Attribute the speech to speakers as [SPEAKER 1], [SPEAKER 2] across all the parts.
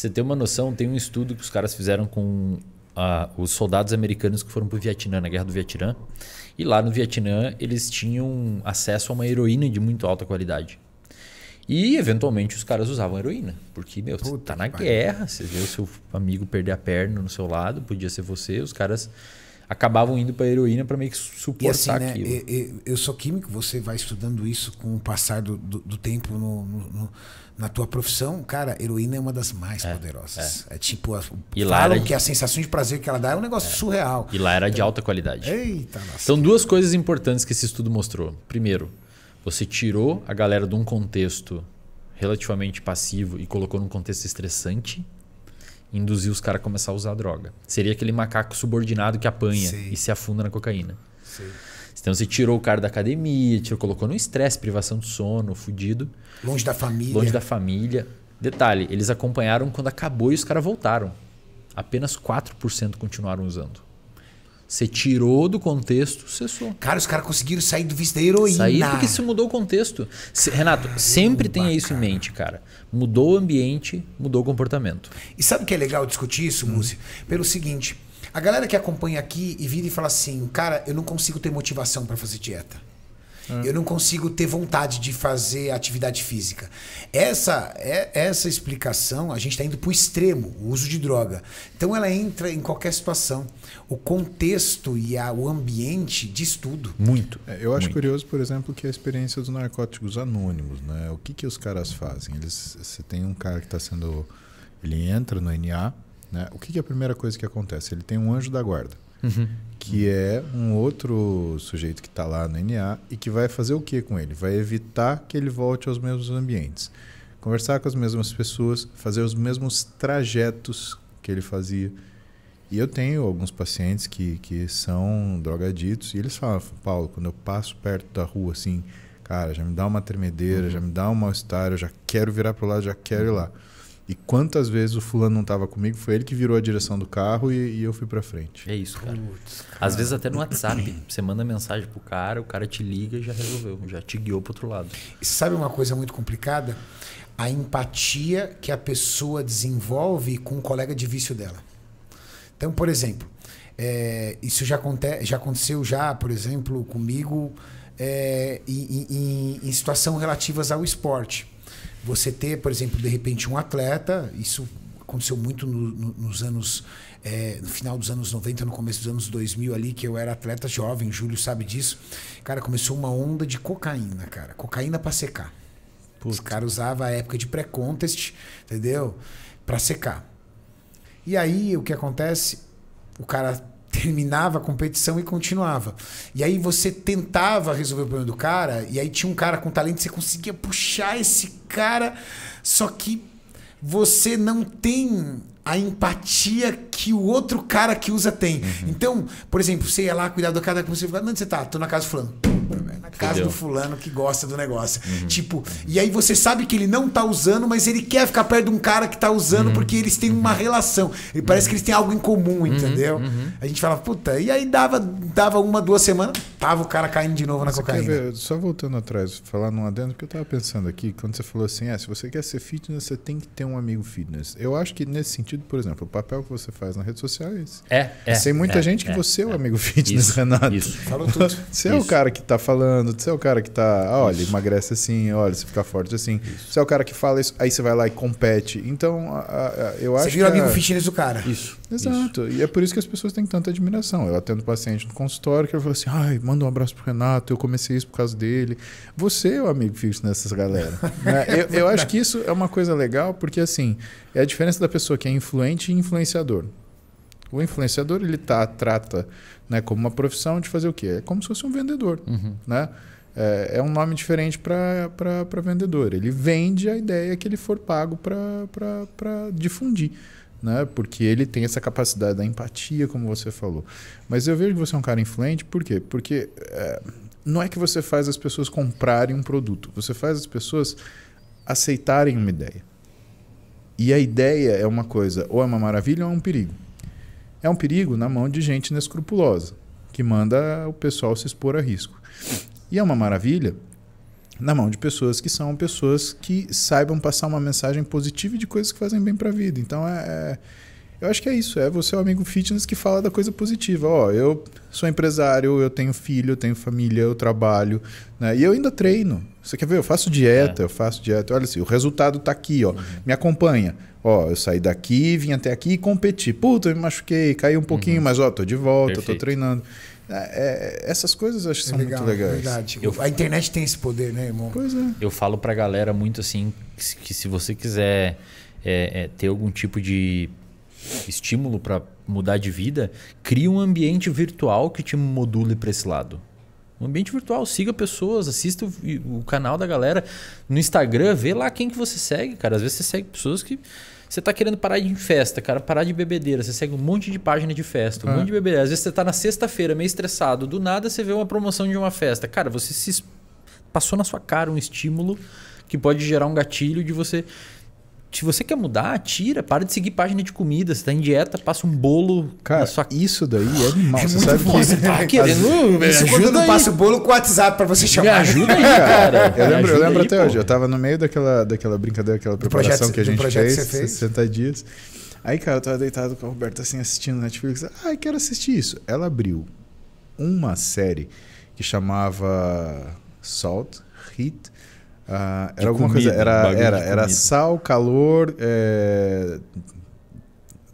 [SPEAKER 1] você ter uma noção, tem um estudo que os caras fizeram com os soldados americanos que foram para o Vietnã, na Guerra do Vietnã. E lá no Vietnã, eles tinham acesso a uma heroína de muito alta qualidade. E, eventualmente, os caras usavam heroína. Porque, meu, Puta você tá na guerra, você vê o seu amigo perder a perna no seu lado, podia ser você. Os caras acabavam indo para heroína para meio que suportar assim, né, aquilo. Eu, eu, eu sou
[SPEAKER 2] químico, você vai estudando isso com o passar do, do, do tempo no, no, na tua profissão. Cara, heroína é uma das mais é, poderosas. É, é tipo, a, e falam que de... a sensação de prazer que ela dá é
[SPEAKER 1] um negócio é. surreal. E lá era então, de alta qualidade. Eita, nossa. Então, duas coisas importantes que esse estudo mostrou. Primeiro, você tirou a galera de um contexto relativamente passivo e colocou num contexto estressante induzir os caras a começar a usar a droga. Seria aquele macaco subordinado que apanha Sim. e se afunda na cocaína. Sim. Então você tirou o cara da academia, tirou, colocou no estresse, privação de sono, fudido. Longe da família. Longe da família. Detalhe, eles acompanharam quando acabou e os caras voltaram. Apenas 4% continuaram usando. Você tirou do contexto, cessou. Cara, os caras conseguiram sair do vício da heroína. Sair porque se mudou o contexto. Renato, sempre tenha isso cara. em mente, cara. Mudou o ambiente, mudou o comportamento. E sabe o que é legal discutir isso, hum. Múcio? Pelo seguinte,
[SPEAKER 2] a galera que acompanha aqui e vira e fala assim, cara, eu não consigo ter motivação para fazer dieta. Eu não consigo ter vontade de fazer atividade física. Essa é, essa explicação, a gente está indo para o extremo, o uso de droga. Então ela entra em qualquer situação. O contexto e a, o ambiente diz tudo. Muito. É, eu acho muito. curioso,
[SPEAKER 3] por exemplo, que a experiência dos narcóticos anônimos, né? O que, que os caras fazem? Eles, você tem um cara que está sendo. Ele entra no NA, né? O que, que é a primeira coisa que acontece? Ele tem um anjo da guarda. Uhum. Que é um outro sujeito que está lá no NA e que vai fazer o que com ele? Vai evitar que ele volte aos mesmos ambientes. Conversar com as mesmas pessoas, fazer os mesmos trajetos que ele fazia. E eu tenho alguns pacientes que, que são drogaditos e eles falam, Paulo, quando eu passo perto da rua assim, cara, já me dá uma tremedeira, uhum. já me dá um mal-estar, eu já quero virar para o lado, já quero ir lá. E quantas vezes o fulano não estava comigo, foi ele que virou a direção do carro e, e eu fui para
[SPEAKER 1] frente. É isso, cara. Putz, cara. Às vezes até no WhatsApp, você manda mensagem pro cara, o cara te liga e já resolveu, já te guiou pro outro lado. E sabe uma coisa muito complicada? A empatia
[SPEAKER 2] que a pessoa desenvolve com o um colega de vício dela. Então, por exemplo, é, isso já, aconte já aconteceu já, por exemplo, comigo é, em, em, em situação relativas ao esporte você ter, por exemplo, de repente um atleta, isso aconteceu muito no, no, nos anos é, no final dos anos 90, no começo dos anos 2000 ali, que eu era atleta jovem, Júlio sabe disso. Cara, começou uma onda de cocaína, cara. Cocaína para secar. Puta. Os caras usavam a época de pré-contest, entendeu? Para secar. E aí o que acontece? O cara terminava a competição e continuava. E aí você tentava resolver o problema do cara, e aí tinha um cara com talento, você conseguia puxar esse cara, só que você não tem a empatia que o outro cara que usa tem. Uhum. Então, por exemplo, você ia lá cuidar do cara, você fala, onde você tá? Tô na casa falando casa do fulano que gosta do negócio. Uhum. Tipo, e aí você sabe que ele não tá usando, mas ele quer ficar perto de um cara que tá usando uhum. porque eles têm uma uhum. relação. E parece uhum. que eles têm algo em comum, uhum. entendeu? A gente fala, puta, e aí dava, dava uma, duas semanas, tava o cara caindo de novo na cocaína. Ver,
[SPEAKER 3] só voltando atrás, falar num adendo, porque eu tava pensando aqui, quando você falou assim, ah, se você quer ser fitness, você tem que ter um amigo fitness. Eu acho que nesse sentido, por exemplo, o papel que você faz na rede social é esse.
[SPEAKER 1] É, é. Tem muita é, gente que é,
[SPEAKER 3] você é, é o amigo fitness, isso, Renato. Isso. Falou tudo. Você isso. é o cara que tá falando falando, você é o cara que tá, ah, olha, isso. emagrece assim, olha, se fica forte assim. Isso. Você é o cara que fala isso, aí você vai lá e compete. Então, a, a, eu acho Você vira que amigo a... fitness do cara. Isso. Exato. Isso. E é por isso que as pessoas têm tanta admiração. Eu atendo paciente no consultório que eu falo assim: ai, manda um abraço pro Renato, eu comecei isso por causa dele. Você é o amigo fixo nessas galera. né? eu, eu acho que isso é uma coisa legal, porque assim, é a diferença da pessoa que é influente e influenciador. O influenciador ele tá, trata né, como uma profissão de fazer o quê? É como se fosse um vendedor. Uhum. Né? É, é, um nome diferente para vendedor. Ele vende a ideia que ele for pago para difundir. Né? Porque ele tem essa capacidade da empatia, como você falou. Mas eu vejo que você é um cara influente, por quê? Porque é, não é que você faz as pessoas comprarem um produto, você faz as pessoas aceitarem uma ideia. E a ideia é uma coisa, ou é uma maravilha ou é um perigo é um perigo na mão de gente inescrupulosa, que manda o pessoal se expor a risco. E é uma maravilha na mão de pessoas que são pessoas que saibam passar uma mensagem positiva de coisas que fazem bem para a vida. Então é, é eu acho que é isso, é você é um amigo fitness que fala da coisa positiva. Ó, oh, eu sou empresário, eu tenho filho, eu tenho família, eu trabalho, né? E eu ainda treino. Você quer ver? Eu faço dieta, é. eu faço dieta. Olha assim, o resultado tá aqui, ó. Uhum. Me acompanha. Ó, eu saí daqui, vim até aqui e competi. Puta, eu me machuquei, caí um pouquinho, uhum. mas
[SPEAKER 1] ó, tô de volta, Perfeito. tô treinando. É, é, essas coisas
[SPEAKER 2] acho que são é legal, muito é legais. Verdade. Eu, a internet tem esse poder, né, irmão? Pois é.
[SPEAKER 1] Eu falo pra galera muito assim que se você quiser é, ter algum tipo de estímulo para mudar de vida, cria um ambiente virtual que te module para esse lado. Um ambiente virtual, siga pessoas, assista o, o, canal da galera no Instagram, vê lá quem que você segue, cara. Às vezes você segue pessoas que você tá querendo parar de festa, cara, parar de bebedeira, você segue um monte de página de festa, um é. monte de bebedeira. Às vezes você tá na sexta-feira meio estressado, do nada você vê uma promoção de uma festa. Cara, você se passou na sua cara um estímulo que pode gerar um gatilho de você se você quer mudar, tira, para de seguir página de comida. Você tá em dieta, passa um bolo. Cara, sua... isso daí é animal. É você sabe bom, que... Você tá querendo... Isso não passa o
[SPEAKER 2] bolo com o WhatsApp pra você chamar. Me ajuda aí, cara. eu lembro, eu lembro aí, até pô. hoje.
[SPEAKER 3] Eu tava no meio daquela, daquela brincadeira, aquela preparação projeto, que a gente fez, que fez, 60 dias. Aí, cara, eu tava deitado com a Roberta assim, assistindo Netflix. Ai, ah, quero assistir isso. Ela abriu uma série que chamava Salt, Heat ah, era alguma comida, coisa. Era, era, era sal, calor. É...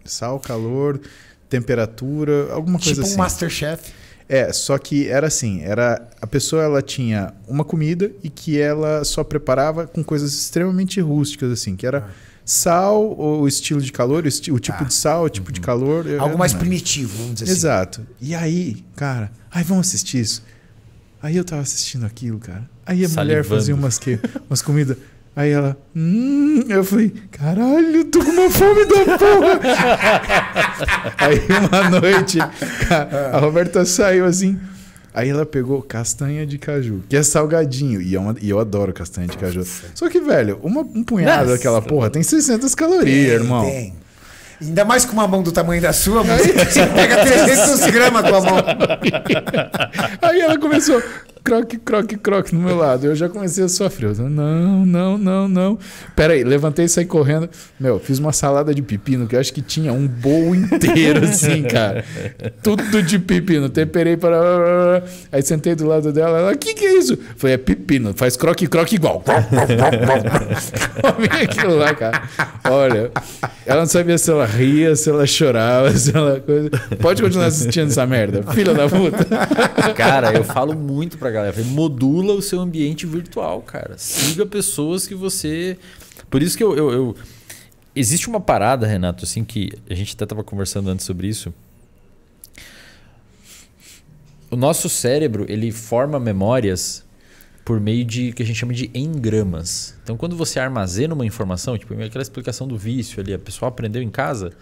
[SPEAKER 3] Sal, calor, temperatura, alguma coisa assim. Tipo um assim. Masterchef. É, só que era assim, era a pessoa ela tinha uma comida e que ela só preparava com coisas extremamente rústicas assim, que era ah. sal ou o estilo de calor, o, o tipo ah. de sal, o tipo uhum. de calor, algo mais primitivo, vamos dizer Exato. assim. Exato. E aí, cara, aí vamos assistir isso. Aí eu tava assistindo aquilo, cara. Aí a Salivando. mulher fazia umas, que, umas comidas. Aí ela, hum, eu falei, caralho, tô com uma fome da porra. aí uma noite, a Roberta saiu assim. Aí ela pegou castanha de caju, que é salgadinho, e, é uma, e eu adoro castanha de caju. Nossa. Só que, velho, uma, um punhado Nossa. daquela porra tem
[SPEAKER 2] 600 calorias, tem, irmão. Tem. Ainda mais com uma mão do tamanho da sua, você pega 300 gramas com a mão. Aí ela começou, croque, croque, croque
[SPEAKER 3] no meu lado. Eu já comecei a sofrer. Eu, não, não, não, não. Pera aí, levantei e saí correndo. Meu, fiz uma salada de pepino que eu acho que tinha um bowl inteiro, assim, cara. Tudo de pepino. Temperei para. Aí sentei do lado dela. Ela, o que, que é isso? Foi, é pepino. Faz croque, croque igual. Comi aquilo lá, cara. Olha, ela não sabia se ela ria, se ela chorava, se ela. Pode continuar assistindo essa merda, filha da puta. Cara, eu falo
[SPEAKER 1] muito pra galera. Modula o seu ambiente virtual, cara. Siga pessoas que você. Por isso que eu, eu, eu... Existe uma parada, Renato, assim, que a gente até estava conversando antes sobre isso. O nosso cérebro, ele forma memórias por meio de que a gente chama de engramas. Então, quando você armazena uma informação, tipo aquela explicação do vício ali, a pessoa aprendeu em casa,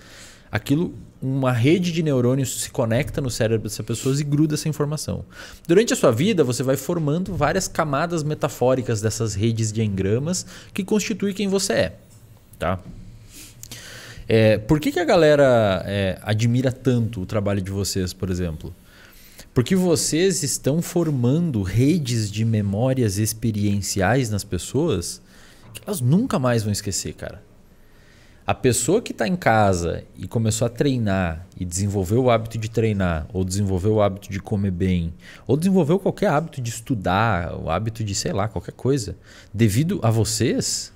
[SPEAKER 1] Aquilo, uma rede de neurônios se conecta no cérebro dessa pessoa e gruda essa informação. Durante a sua vida, você vai formando várias camadas metafóricas dessas redes de engramas que constituem quem você é. Tá? É, por que, que a galera é, admira tanto o trabalho de vocês, por exemplo? Porque vocês estão formando redes de memórias experienciais nas pessoas que elas nunca mais vão esquecer, cara a pessoa que está em casa e começou a treinar e desenvolveu o hábito de treinar, ou desenvolveu o hábito de comer bem, ou desenvolveu qualquer hábito de estudar, o hábito de sei lá, qualquer coisa, devido a vocês,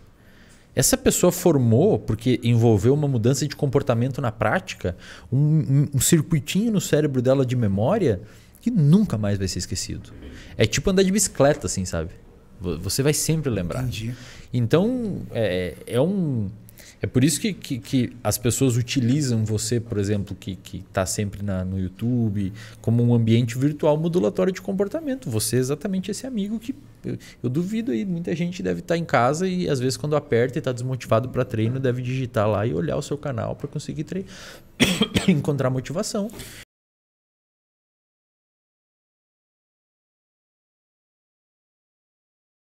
[SPEAKER 1] essa pessoa formou, porque envolveu uma mudança de comportamento na prática, um, um, um circuitinho no cérebro dela de memória que nunca mais vai ser esquecido. É tipo andar de bicicleta, assim, sabe? Você vai sempre lembrar. Entendi. Então, é, é um é por isso que, que, que, as pessoas utilizam você, por exemplo, que está sempre na, no YouTube, como um ambiente virtual modulatório de comportamento. Você é exatamente esse amigo que eu, eu duvido aí, muita gente deve estar tá em casa e às vezes quando aperta e está desmotivado para treino, deve digitar lá e olhar o seu canal para conseguir encontrar motivação.